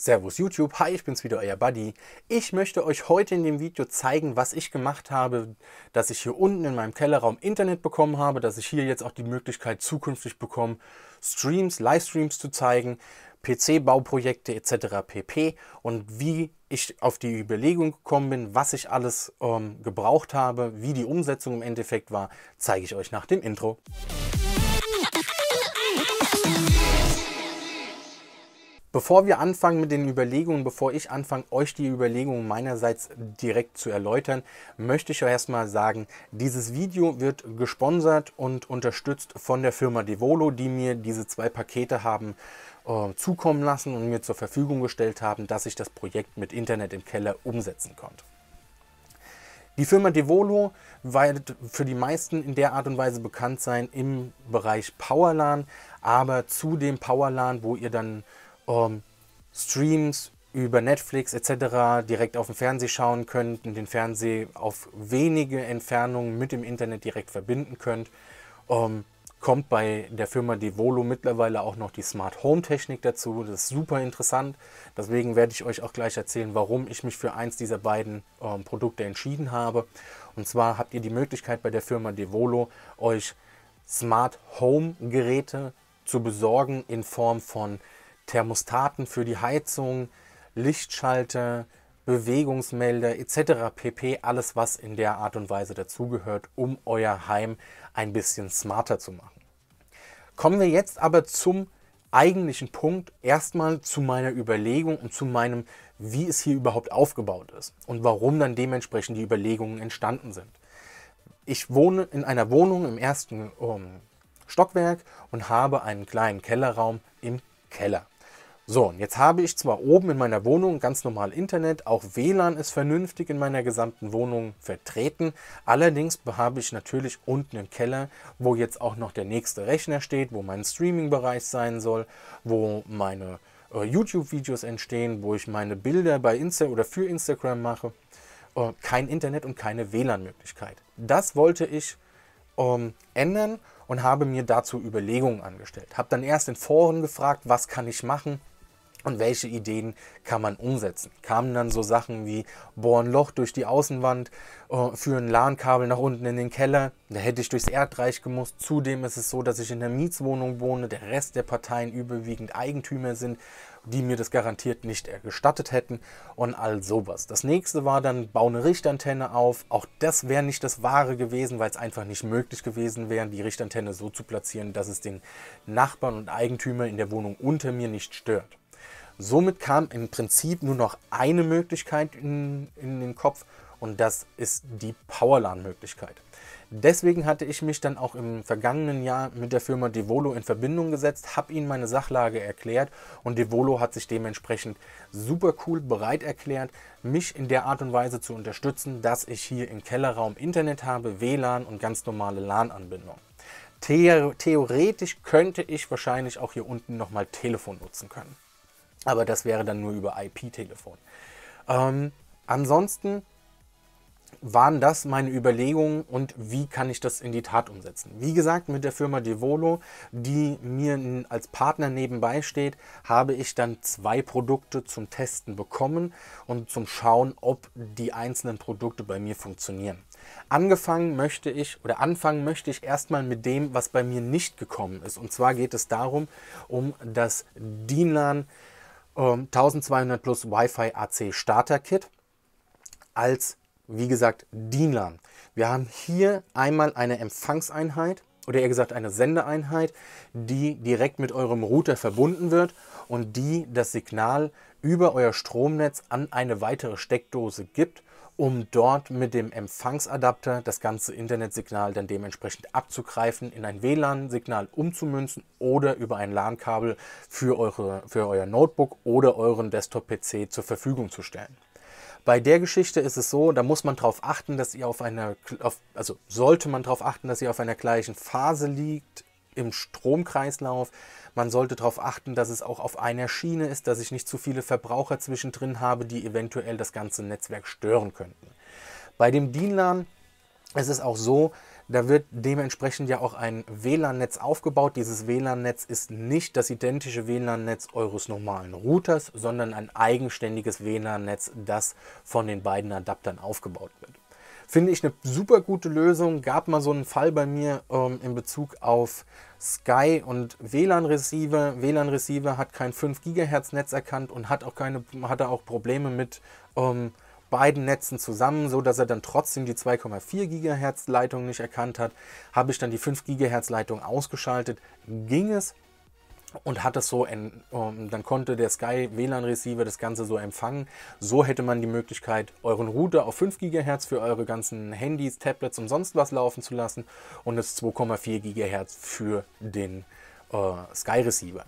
Servus YouTube, hi, ich bin's wieder, euer Buddy. Ich möchte euch heute in dem Video zeigen, was ich gemacht habe, dass ich hier unten in meinem Kellerraum Internet bekommen habe, dass ich hier jetzt auch die Möglichkeit zukünftig bekomme, Streams, Livestreams zu zeigen, PC-Bauprojekte etc. pp. Und wie ich auf die Überlegung gekommen bin, was ich alles ähm, gebraucht habe, wie die Umsetzung im Endeffekt war, zeige ich euch nach dem Intro. Musik Bevor wir anfangen mit den Überlegungen, bevor ich anfange, euch die Überlegungen meinerseits direkt zu erläutern, möchte ich euch erstmal sagen, dieses Video wird gesponsert und unterstützt von der Firma Devolo, die mir diese zwei Pakete haben äh, zukommen lassen und mir zur Verfügung gestellt haben, dass ich das Projekt mit Internet im Keller umsetzen konnte. Die Firma Devolo wird für die meisten in der Art und Weise bekannt sein im Bereich Powerlan, aber zu dem Powerlan, wo ihr dann ähm, Streams über Netflix etc. direkt auf dem Fernseher schauen könnt und den Fernseher auf wenige Entfernungen mit dem Internet direkt verbinden könnt. Ähm, kommt bei der Firma Devolo mittlerweile auch noch die Smart Home Technik dazu. Das ist super interessant. Deswegen werde ich euch auch gleich erzählen, warum ich mich für eins dieser beiden ähm, Produkte entschieden habe. Und zwar habt ihr die Möglichkeit bei der Firma Devolo euch Smart Home Geräte zu besorgen in Form von Thermostaten für die Heizung, Lichtschalter, Bewegungsmelder etc. pp. Alles, was in der Art und Weise dazugehört, um euer Heim ein bisschen smarter zu machen. Kommen wir jetzt aber zum eigentlichen Punkt erstmal zu meiner Überlegung und zu meinem, wie es hier überhaupt aufgebaut ist und warum dann dementsprechend die Überlegungen entstanden sind. Ich wohne in einer Wohnung im ersten um, ähm, Stockwerk und habe einen kleinen Kellerraum im Keller. So, und jetzt habe ich zwar oben in meiner Wohnung ganz normal Internet, auch WLAN ist vernünftig in meiner gesamten Wohnung vertreten. Allerdings habe ich natürlich unten im Keller, wo jetzt auch noch der nächste Rechner steht, wo mein Streaming-Bereich sein soll, wo meine äh, YouTube-Videos entstehen, wo ich meine Bilder bei Insta oder für Instagram mache. Äh, kein Internet und keine WLAN-Möglichkeit. Das wollte ich ähm, ändern und habe mir dazu Überlegungen angestellt. Habe dann erst in Foren gefragt, was kann ich machen, und welche Ideen kann man umsetzen? Kamen dann so Sachen wie bohren Loch durch die Außenwand, äh, führen LAN-Kabel nach unten in den Keller. Da hätte ich durchs Erdreich gemusst. Zudem ist es so, dass ich in der Mietswohnung wohne, der Rest der Parteien überwiegend Eigentümer sind, die mir das garantiert nicht gestattet hätten und all sowas. Das nächste war dann, baue eine Richtantenne auf. Auch das wäre nicht das Wahre gewesen, weil es einfach nicht möglich gewesen wäre, die Richtantenne so zu platzieren, dass es den Nachbarn und Eigentümer in der Wohnung unter mir nicht stört. Somit kam im Prinzip nur noch eine Möglichkeit in, in den Kopf und das ist die Powerlan-Möglichkeit. Deswegen hatte ich mich dann auch im vergangenen Jahr mit der Firma Devolo in Verbindung gesetzt, habe ihnen meine Sachlage erklärt und Devolo hat sich dementsprechend super cool bereit erklärt, mich in der Art und Weise zu unterstützen, dass ich hier im Kellerraum Internet habe, WLAN und ganz normale LAN-Anbindung. Theoretisch könnte ich wahrscheinlich auch hier unten nochmal Telefon nutzen können. Aber das wäre dann nur über IP-Telefon. Ähm, ansonsten waren das meine Überlegungen und wie kann ich das in die Tat umsetzen. Wie gesagt, mit der Firma Devolo, die mir als Partner nebenbei steht, habe ich dann zwei Produkte zum Testen bekommen und zum Schauen, ob die einzelnen Produkte bei mir funktionieren. Angefangen möchte ich oder anfangen möchte ich erstmal mit dem, was bei mir nicht gekommen ist. Und zwar geht es darum, um das DINAN 1200 ähm, plus Wi-Fi AC Starter Kit als, wie gesagt, DIN-LAN. Wir haben hier einmal eine Empfangseinheit oder eher gesagt eine Sendeeinheit, die direkt mit eurem Router verbunden wird und die das Signal über euer Stromnetz an eine weitere Steckdose gibt um dort mit dem Empfangsadapter das ganze Internetsignal dann dementsprechend abzugreifen, in ein WLAN-Signal umzumünzen oder über ein LAN-Kabel für, eure, für euer Notebook oder euren Desktop-PC zur Verfügung zu stellen. Bei der Geschichte ist es so, da muss man darauf achten, dass ihr auf einer, auf, also sollte man darauf achten, dass ihr auf einer gleichen Phase liegt im Stromkreislauf. Man sollte darauf achten, dass es auch auf einer Schiene ist, dass ich nicht zu viele Verbraucher zwischendrin habe, die eventuell das ganze Netzwerk stören könnten. Bei dem DIN-LAN ist es auch so, da wird dementsprechend ja auch ein WLAN-Netz aufgebaut. Dieses WLAN-Netz ist nicht das identische WLAN-Netz eures normalen Routers, sondern ein eigenständiges WLAN-Netz, das von den beiden Adaptern aufgebaut wird. Finde ich eine super gute Lösung. Gab mal so einen Fall bei mir ähm, in Bezug auf Sky und WLAN-Receiver. WLAN-Receiver hat kein 5 GHz Netz erkannt und hat auch keine, hatte auch Probleme mit ähm, beiden Netzen zusammen, so dass er dann trotzdem die 2,4 GHz Leitung nicht erkannt hat. Habe ich dann die 5 GHz Leitung ausgeschaltet, ging es und hat es so, ähm, dann konnte der Sky WLAN Receiver das Ganze so empfangen. So hätte man die Möglichkeit, euren Router auf 5 GHz für eure ganzen Handys, Tablets und sonst was laufen zu lassen und das 2,4 GHz für den äh, Sky Receiver.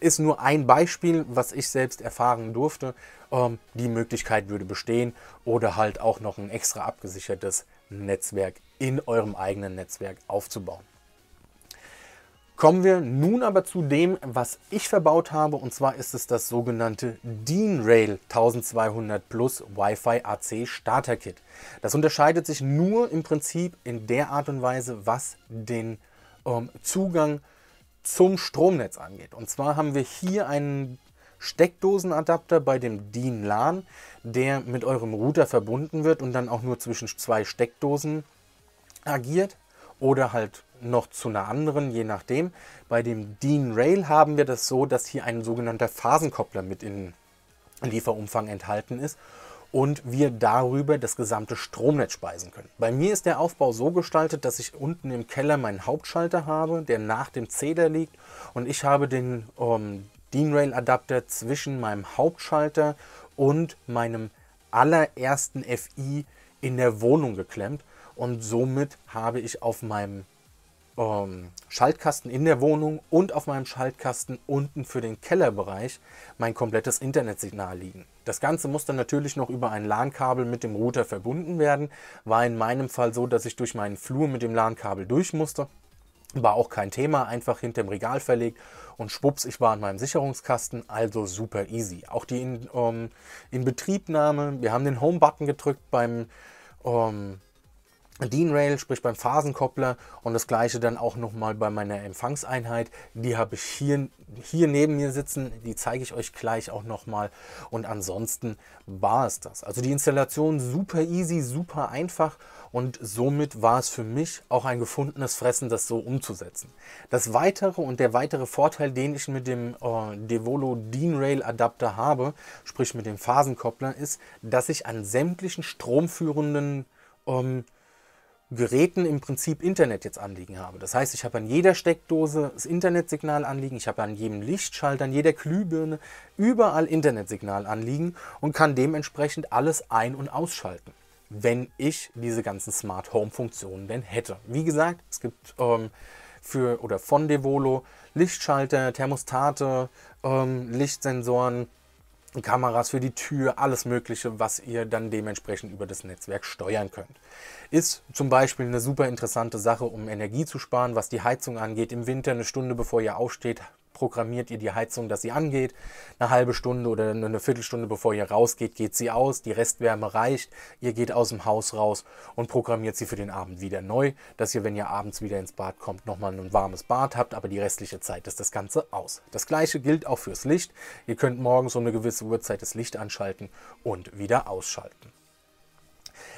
Ist nur ein Beispiel, was ich selbst erfahren durfte. Ähm, die Möglichkeit würde bestehen oder halt auch noch ein extra abgesichertes Netzwerk in eurem eigenen Netzwerk aufzubauen. Kommen wir nun aber zu dem, was ich verbaut habe, und zwar ist es das sogenannte Dean Rail 1200 Plus Wi-Fi AC Starter Kit. Das unterscheidet sich nur im Prinzip in der Art und Weise, was den ähm, Zugang zum Stromnetz angeht. Und zwar haben wir hier einen Steckdosenadapter bei dem Dean LAN, der mit eurem Router verbunden wird und dann auch nur zwischen zwei Steckdosen agiert oder halt noch zu einer anderen, je nachdem. Bei dem Dean Rail haben wir das so, dass hier ein sogenannter Phasenkoppler mit in Lieferumfang enthalten ist und wir darüber das gesamte Stromnetz speisen können. Bei mir ist der Aufbau so gestaltet, dass ich unten im Keller meinen Hauptschalter habe, der nach dem Zähler liegt und ich habe den ähm, DIN Rail Adapter zwischen meinem Hauptschalter und meinem allerersten FI in der Wohnung geklemmt und somit habe ich auf meinem ähm, Schaltkasten in der Wohnung und auf meinem Schaltkasten unten für den Kellerbereich mein komplettes Internetsignal liegen. Das Ganze muss dann natürlich noch über ein LAN-Kabel mit dem Router verbunden werden. War in meinem Fall so, dass ich durch meinen Flur mit dem LAN-Kabel durch musste. War auch kein Thema, einfach hinterm Regal verlegt und schwupps, ich war an meinem Sicherungskasten, also super easy. Auch die in, ähm, Inbetriebnahme, wir haben den Home-Button gedrückt beim ähm, Dean Rail, sprich beim Phasenkoppler und das gleiche dann auch nochmal bei meiner Empfangseinheit. Die habe ich hier, hier neben mir sitzen, die zeige ich euch gleich auch nochmal und ansonsten war es das. Also die Installation super easy, super einfach und somit war es für mich auch ein gefundenes Fressen, das so umzusetzen. Das weitere und der weitere Vorteil, den ich mit dem äh, Devolo Dean Rail Adapter habe, sprich mit dem Phasenkoppler, ist, dass ich an sämtlichen stromführenden ähm, Geräten im Prinzip Internet jetzt anliegen habe. Das heißt, ich habe an jeder Steckdose das Internetsignal anliegen, ich habe an jedem Lichtschalter, an jeder Glühbirne überall Internetsignal anliegen und kann dementsprechend alles ein- und ausschalten, wenn ich diese ganzen Smart Home Funktionen denn hätte. Wie gesagt, es gibt ähm, für oder von Devolo Lichtschalter, Thermostate, ähm, Lichtsensoren, Kameras für die Tür, alles Mögliche, was ihr dann dementsprechend über das Netzwerk steuern könnt. Ist zum Beispiel eine super interessante Sache, um Energie zu sparen, was die Heizung angeht. Im Winter eine Stunde bevor ihr aufsteht, programmiert ihr die Heizung, dass sie angeht. Eine halbe Stunde oder eine Viertelstunde bevor ihr rausgeht, geht sie aus. Die Restwärme reicht. Ihr geht aus dem Haus raus und programmiert sie für den Abend wieder neu, dass ihr, wenn ihr abends wieder ins Bad kommt, nochmal ein warmes Bad habt. Aber die restliche Zeit ist das Ganze aus. Das gleiche gilt auch fürs Licht. Ihr könnt morgens um eine gewisse Uhrzeit das Licht anschalten und wieder ausschalten.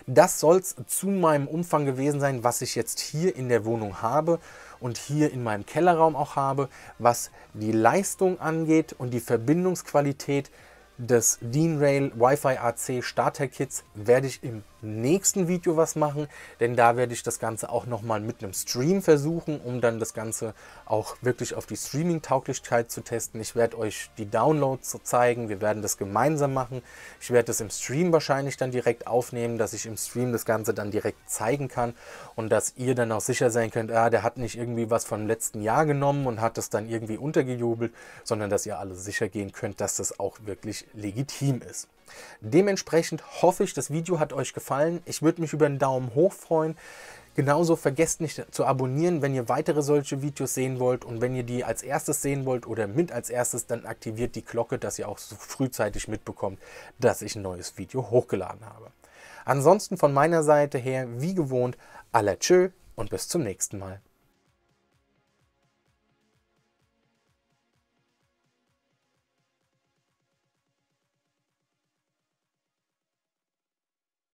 Das soll es zu meinem Umfang gewesen sein, was ich jetzt hier in der Wohnung habe und hier in meinem Kellerraum auch habe, was die Leistung angeht und die Verbindungsqualität des Dean Rail Wi-Fi AC Starter Kits werde ich im nächsten Video was machen, denn da werde ich das Ganze auch nochmal mit einem Stream versuchen, um dann das Ganze auch wirklich auf die Streaming-Tauglichkeit zu testen. Ich werde euch die Downloads zeigen, wir werden das gemeinsam machen. Ich werde das im Stream wahrscheinlich dann direkt aufnehmen, dass ich im Stream das Ganze dann direkt zeigen kann und dass ihr dann auch sicher sein könnt, ah, der hat nicht irgendwie was vom letzten Jahr genommen und hat das dann irgendwie untergejubelt, sondern dass ihr alle sicher gehen könnt, dass das auch wirklich legitim ist. Dementsprechend hoffe ich, das Video hat euch gefallen. Ich würde mich über einen Daumen hoch freuen. Genauso vergesst nicht zu abonnieren, wenn ihr weitere solche Videos sehen wollt und wenn ihr die als erstes sehen wollt oder mit als erstes, dann aktiviert die Glocke, dass ihr auch so frühzeitig mitbekommt, dass ich ein neues Video hochgeladen habe. Ansonsten von meiner Seite her, wie gewohnt, aller Tschö und bis zum nächsten Mal.